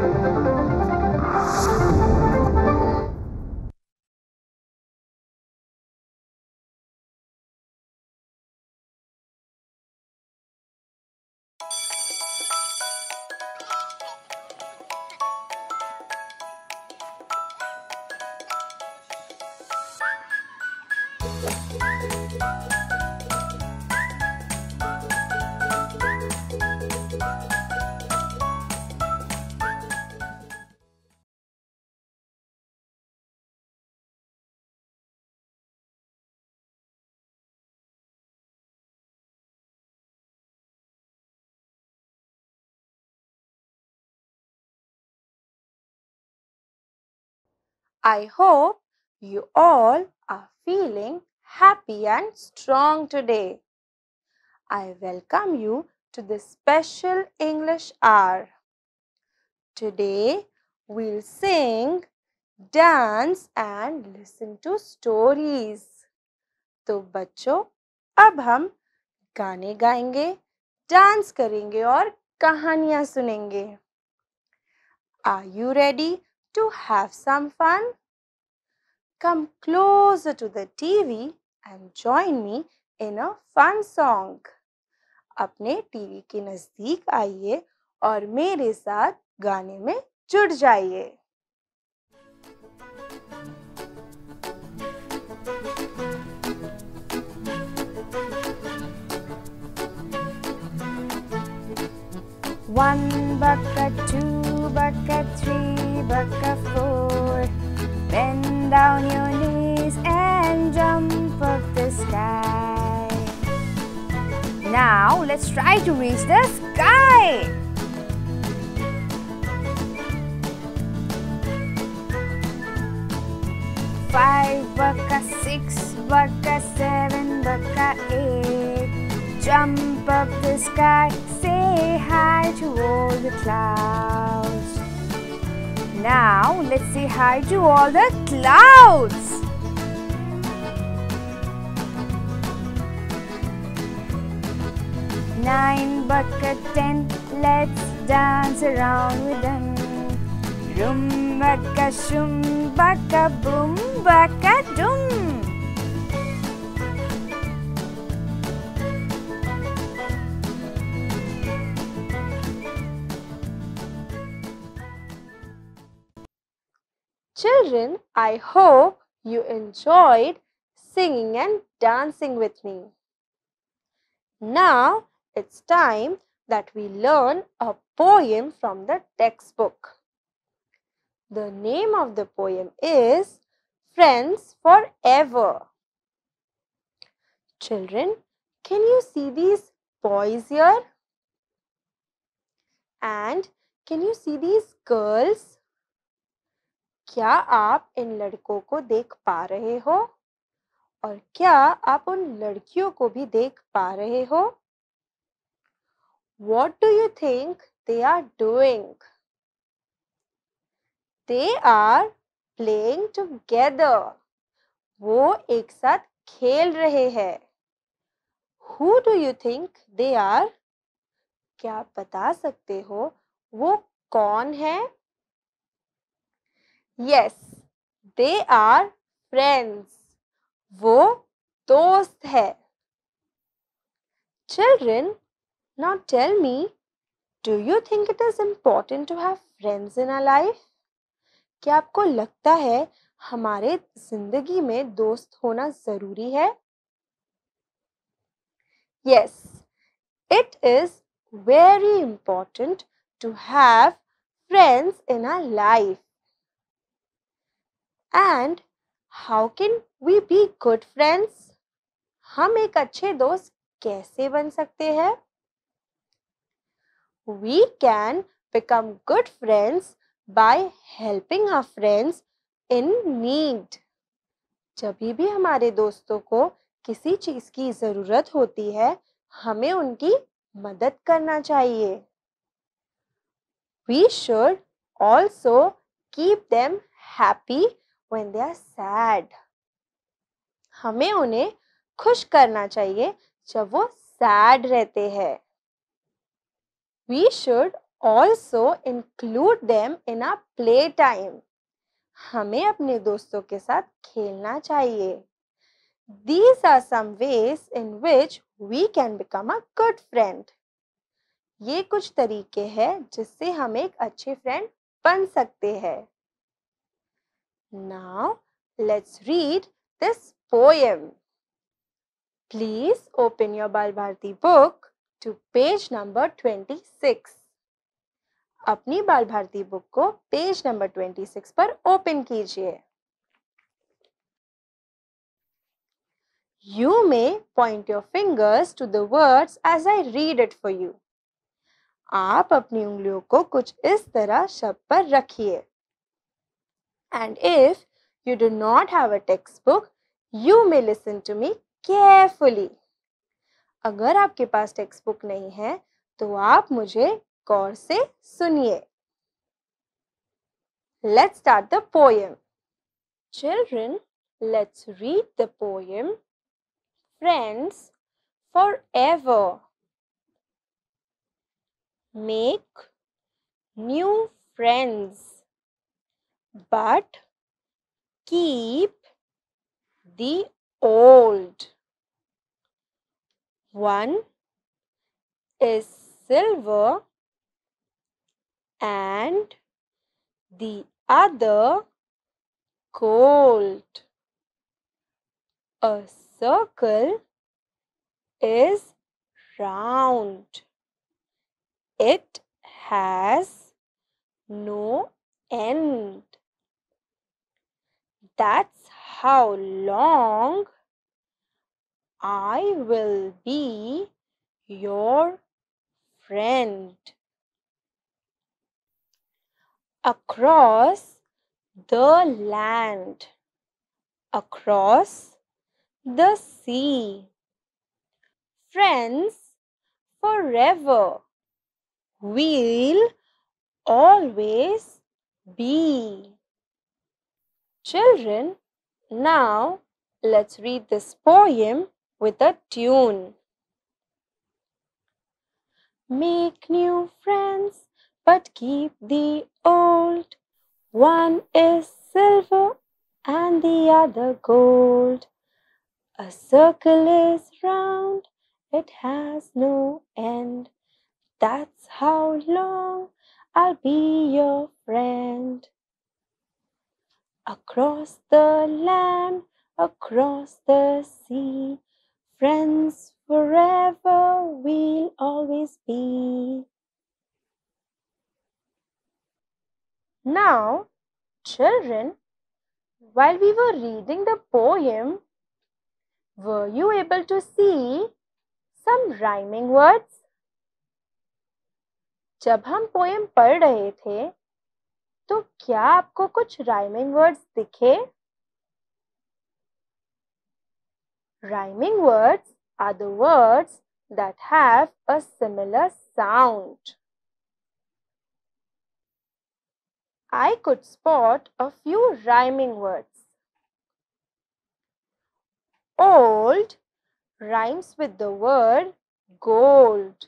Thank you. I hope you all are feeling happy and strong today. I welcome you to the special English hour. Today we'll sing, dance and listen to stories. So, बच्चों अब हम गाने गाएंगे dance करेंगे और कहानियाँ सुनेंगे Are you ready to have some fun? Come closer to the TV and join me in a fun song. अपने टीवी के नज़दीक आइए और मेरे साथ गाने में जुड़ जाइए One bucket, two bucket, three bucket, four down your knees and jump up the sky. Now let's try to reach the sky. Five bucka, six bucka, seven bucka, eight. Jump up the sky, say hi to all the clouds. Now let's Say hi to all the clouds. Nine bucket ten, let's dance around with them. Rum baka shum baka boom baka doom. children, I hope you enjoyed singing and dancing with me. Now it's time that we learn a poem from the textbook. The name of the poem is Friends Forever. Children, can you see these boys here? And can you see these girls? क्या आप इन लड़कों को देख पा रहे हो और क्या आप उन लड़कियों को भी देख पा रहे हो what do you think they are doing they are playing together वो एक साथ खेल रहे हैं who do you think they are क्या आप बता सकते हो वो कौन है यस दे आर फ्रेंड्स वो दोस्त है children now tell me do you think it is important to have friends in our life क्या आपको लगता है हमारे जिंदगी में दोस्त होना जरूरी है yes it is very important to have friends in our life and how can we be good friends हम एक अच्छे दोस्त कैसे बन सकते हैं we can become good friends by helping our friends in need जब भी हमारे दोस्तों को किसी चीज की जरूरत होती है हमें उनकी मदद करना चाहिए we should also keep them happy when they are sad. हमें उन्हें खुश करना चाहिए जब वो सैड रहते हैं we should also include them in a play time हमें अपने दोस्तों के साथ खेलना चाहिए these are some ways in which we can become a good friend ये कुछ तरीके हैं जिससे हम एक अच्छे फ्रेंड बन सकते हैं Now let's read this poem. Please open your Balbharti book to page number 26. अपनी बाल भारती बुक को पेज नंबर 26 पर ओपन कीजिए You may point your fingers to the words as I read it for you. आप अपनी उंगलियों को कुछ इस तरह शब्द पर रखिए And if you do not have a textbook, you may listen to me carefully. agar aapke paas textbook nahi hai to aap mujhe gaur se suniye Let's start the poem. Children, let's read the poem. Friends, forever. Make new friends. but keep the old. One is silver and the other gold. A circle is round. It has no end. That's how long I will be your friend. Across the land, across the sea. Friends forever. We'll always be. Children, now let's read this poem with a tune. Make new friends, but keep the old. One is silver and the other gold. A circle is round, it has no end. That's how long I'll be your friend. Across the land, across the sea, friends forever we'll always be. Now, children, while we were reading the poem, were you able to see some rhyming words? जब हम poem पढ़ रहे थे तो क्या आपको कुछ rhyming words दिखे rhyming words are the words that have a similar sound I could spot a few rhyming words old rhymes with the word gold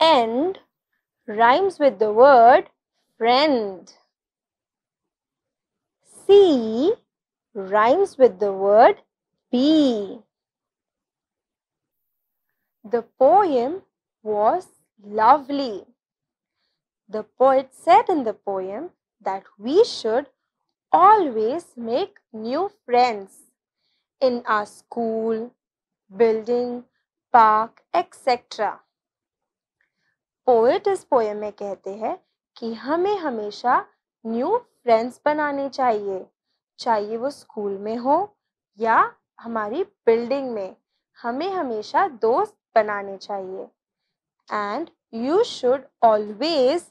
end rhymes with the word friend. C rhymes with the word be. The poem was lovely. The poet said in the poem that we should always make new friends in our school, building, park, etc. Poet इस poem में कहते हैं कि हमें हमेशा new friends बनाने चाहिए चाहिए वो स्कूल में हो या हमारी बिल्डिंग में हमें हमेशा दोस्त बनाने चाहिए and you should always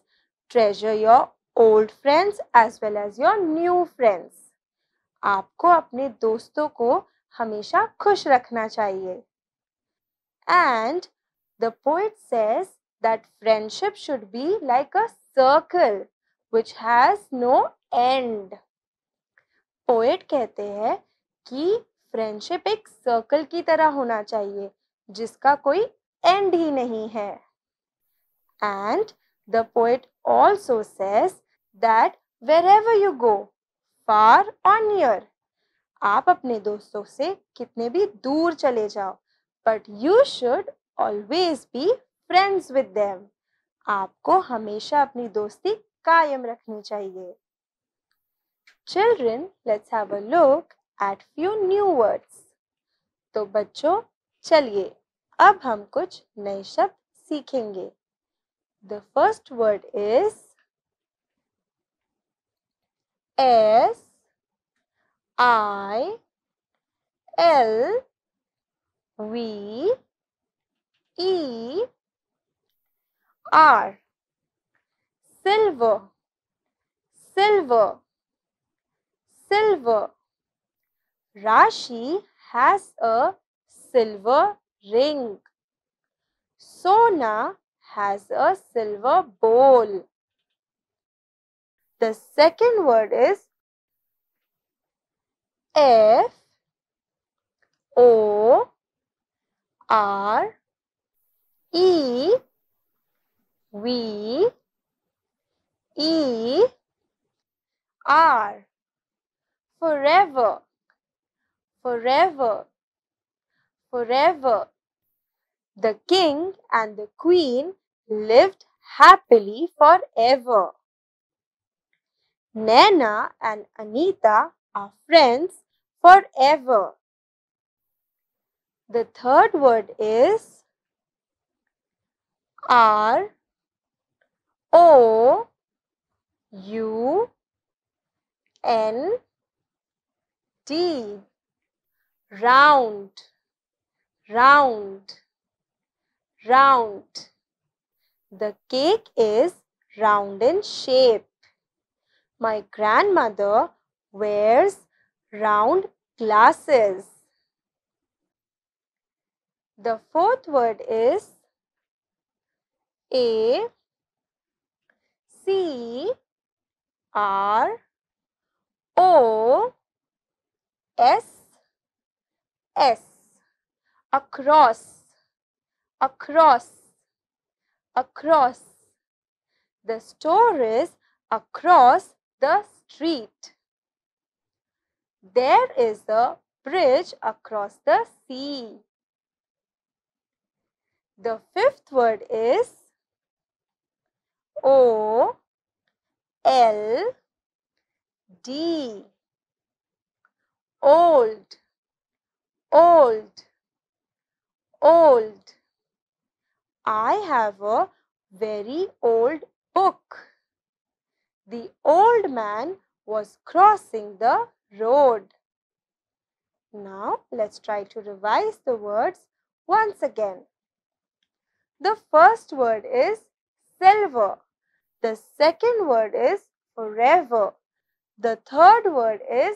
treasure your old friends as well as your new friends आपको अपने दोस्तों को हमेशा खुश रखना चाहिए and the poet says that friendship should be like a circle which has no end. Poet कहते हैं कि फ्रेंडशिप एक सर्कल की तरह होना चाहिए जिसका कोई एंड ही नहीं है and the poet also says that wherever you go far or near आप अपने दोस्तों से कितने भी दूर चले जाओ but you should always be friends with them आपको हमेशा अपनी दोस्ती कायम रखनी चाहिए children let's have a look at few new words तो बच्चों चलिए अब हम कुछ नए शब्द सीखेंगे the first word is S I L V E are silver, silver, silver. Rashi has a silver ring. Sona has a silver bowl. The second word is F O R E we e r forever forever forever the king and the queen lived happily forever Nana and Anita are friends forever the third word is r O U N D round round round the cake is round in shape my grandmother wears round glasses the fourth word is a C R O S S across across across the store is across the street there is a bridge across the sea the fifth word is O L D old old old I have a very old book. The old man was crossing the road. Now let's try to revise the words once again. The first word is silver. The second word is forever. The third word is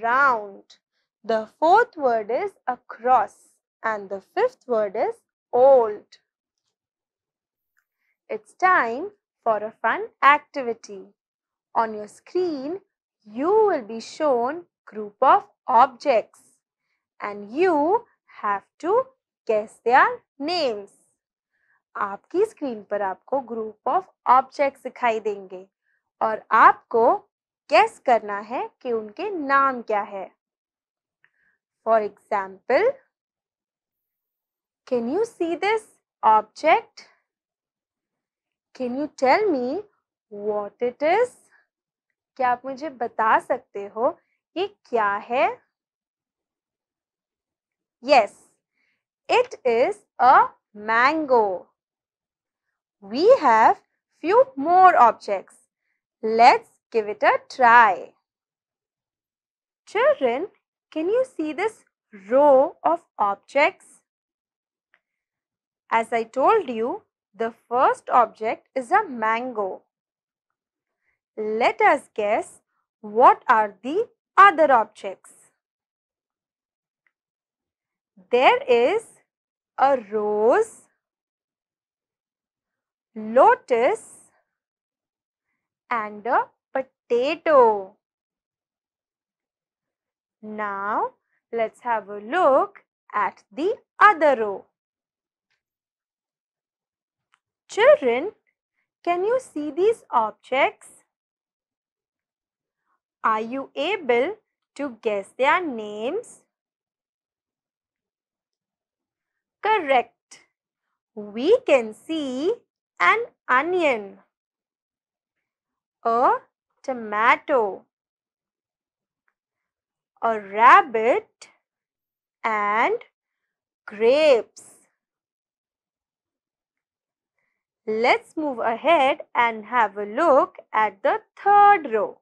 round. The fourth word is across. And the fifth word is old. It's time for a fun activity. On your screen, you will be shown group of objects and you have to guess their names. आपकी screen पर आपको group of objects दिखाई देंगे और आपको guess करना है कि उनके नाम क्या है for example can you see this object can you tell me what it is क्या आप मुझे बता सकते हो ये क्या है yes it is a mango we have few more objects. Let's give it a try. Children, can you see this row of objects? As I told you, the first object is a mango. Let us guess what are the other objects. There is a rose, lotus and a potato. Now let's have a look at the other row. Children, can you see these objects? Are you able to guess their names? Correct. We can see an onion, a tomato, a rabbit, and grapes. Let's move ahead and have a look at the third row.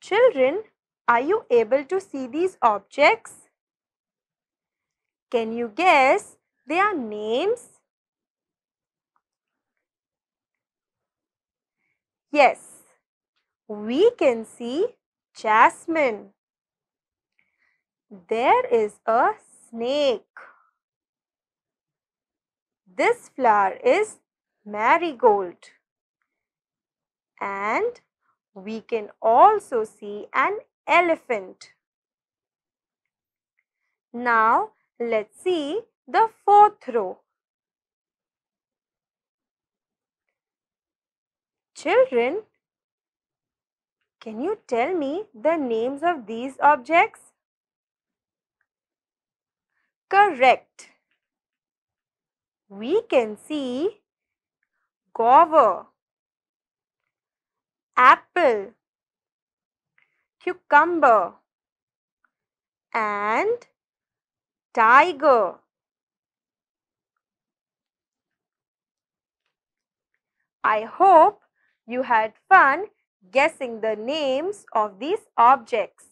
Children, are you able to see these objects? Can you guess their names? Yes, we can see jasmine. There is a snake. This flower is marigold. And we can also see an elephant. Now Let's see the fourth row. Children, can you tell me the names of these objects? Correct. We can see gover, apple, cucumber and tiger I hope you had fun guessing the names of these objects.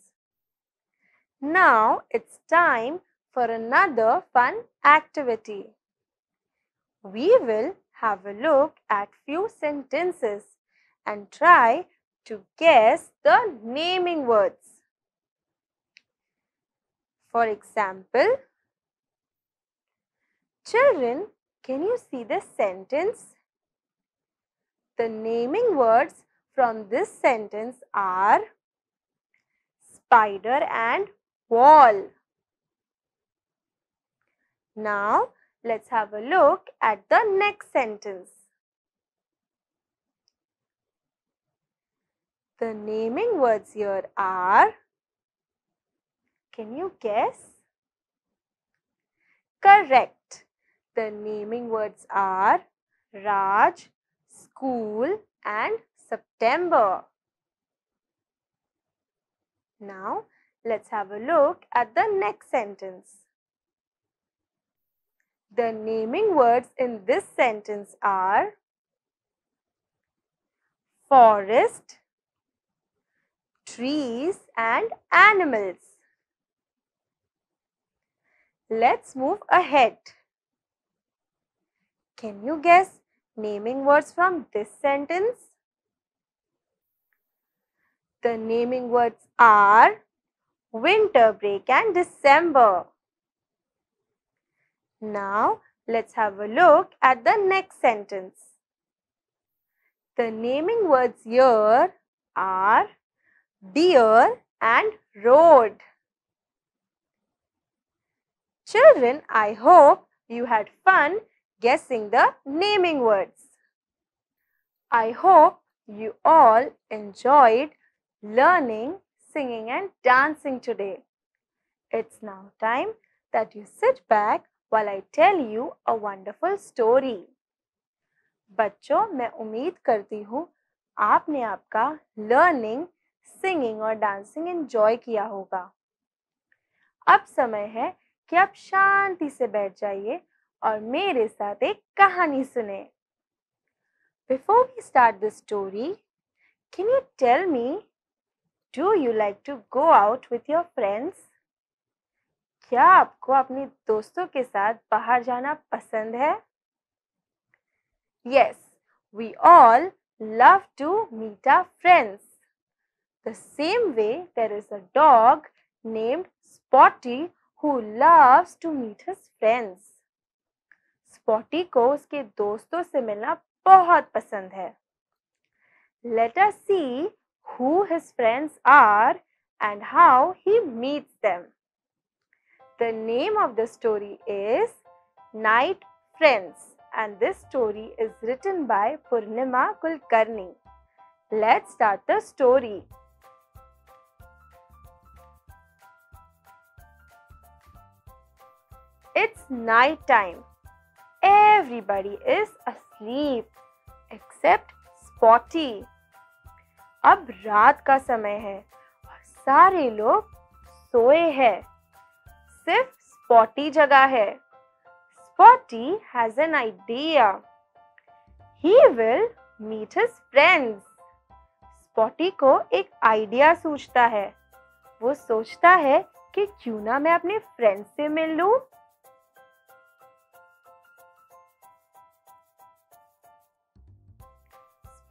Now it's time for another fun activity. We will have a look at few sentences and try to guess the naming words. For example, Children, can you see this sentence? The naming words from this sentence are spider and wall. Now, let's have a look at the next sentence. The naming words here are, can you guess? Correct. The naming words are Raj, school and September. Now, let's have a look at the next sentence. The naming words in this sentence are forest, trees and animals. Let's move ahead. Can you guess naming words from this sentence? The naming words are winter break and December. Now, let's have a look at the next sentence. The naming words here are deer and road. Children, I hope you had fun guessing the naming words. I hope you all enjoyed learning, singing and dancing today. It's now time that you sit back while I tell you a wonderful story. बच्चों मैं उम्मीद करती हूँ आपने आपका learning singing और dancing enjoy किया होगा अब समय है कि आप शांति से बैठ जाइए और मेरे साथ एक कहानी सुने before we start the story can you tell me do you like to go out with your friends क्या आपको अपने दोस्तों के साथ बाहर जाना पसंद है yes we all love to meet our friends the same way there is a dog named Spotty who loves to meet his friends Spotty को उसके दोस्तों से मिलना बहुत पसंद है let us see who his friends are and how he meets them the name of the story is night friends and this story is written by Purnima Kulkarni let start the story It's night time everybody is asleep except Spotty अब रात का समय है और सारे लोग सोए हैं सिर्फ स्पॉटी जगह है Spotty has an idea he will meet his friends Spotty को एक आइडिया सूझता है वो सोचता है कि क्यों ना मैं अपने फ्रेंड से मिल लू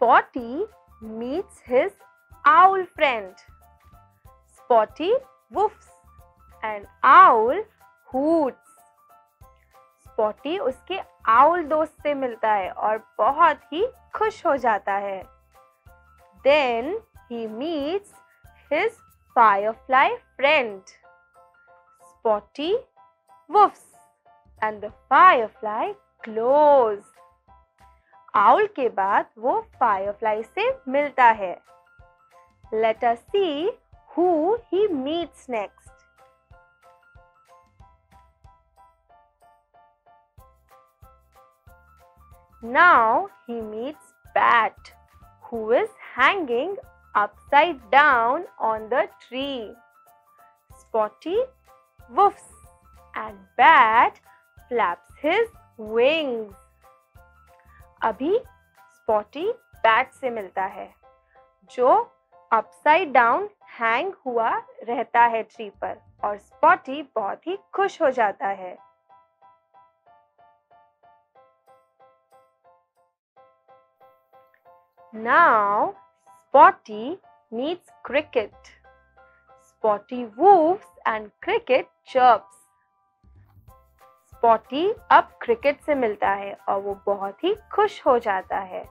Spotty meets his owl friend. Spotty woofs and owl hoots. Spotty उसके owl दोस्त से मिलता है और बहुत ही खुश हो जाता है Then he meets his firefly friend. Spotty woofs and the firefly glows. Owl के बाद वो फायरफ्लाई से मिलता है let us see who he meets next Now he meets bat who is hanging upside down on the tree. Spotty woofs and bat flaps his wings. अभी Spotty bat से मिलता है जो अपसाइड डाउन हैंग हुआ रहता है tree पर और स्पॉटी बहुत ही खुश हो जाता है Now, Spotty needs cricket. Spotty woofs and cricket chirps. Spotty अब क्रिकेट से मिलता है और वो बहुत ही खुश हो जाता है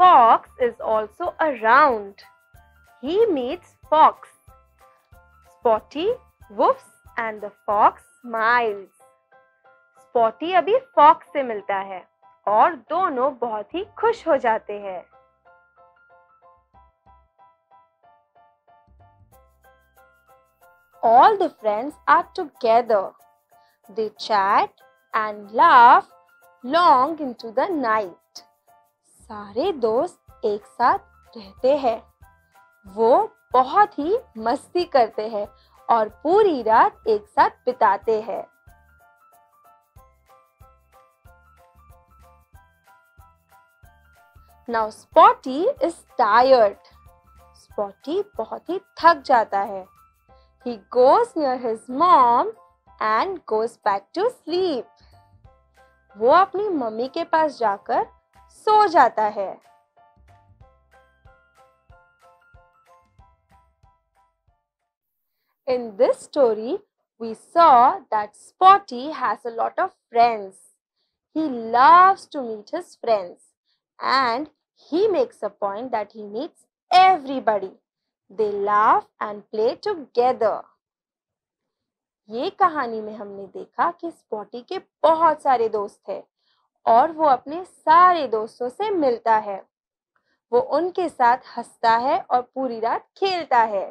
Fox is also around. He meets Fox. Spotty woofs and the fox smiles. Spotty अभी Fox से मिलता है और दोनों बहुत ही खुश हो जाते हैं all the friends are together. They chat and laugh long into the night. सारे दोस्त एक साथ रहते हैं वो बहुत ही मस्ती करते हैं और पूरी रात एक साथ बिताते हैं now Spotty is tired Spotty बहुत ही थक जाता है He goes near his mom and goes back to sleep. वो अपनी मम्मी के पास जाकर सो जाता है In this story, we saw that Spotty has a lot of friends. He loves to meet his friends and he makes a point that he meets everybody. they laugh and play together. ये कहानी में हमने देखा कि spotty के बहुत सारे दोस्त हैं और वो अपने सारे दोस्तों से मिलता है वो उनके साथ हंसता है और पूरी रात खेलता है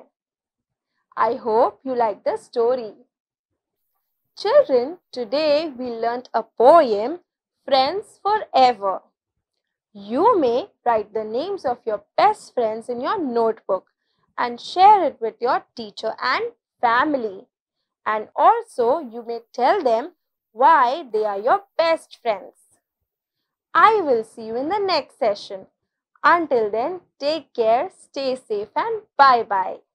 I hope you like the story children today we learn a poem friends forever you may write the names of your best friends in your notebook and share it with your teacher and family. And also, you may tell them why they are your best friends. I will see you in the next session. Until then, take care, stay safe, and bye bye.